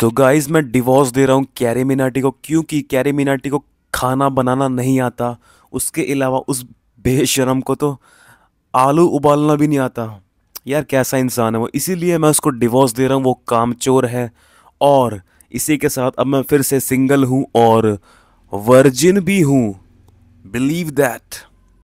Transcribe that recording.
तो गाइज मैं डिवोर्स दे रहा हूँ कैरे मिनाटी को क्योंकि कैरे मिनाटी को खाना बनाना नहीं आता उसके अलावा उस बेशरम को तो आलू उबालना भी नहीं आता यार कैसा इंसान है वो इसीलिए मैं उसको डिवोर्स दे रहा हूँ वो कामचोर है और इसी के साथ अब मैं फिर से सिंगल हूँ और वर्जिन भी हूँ बिलीव दैट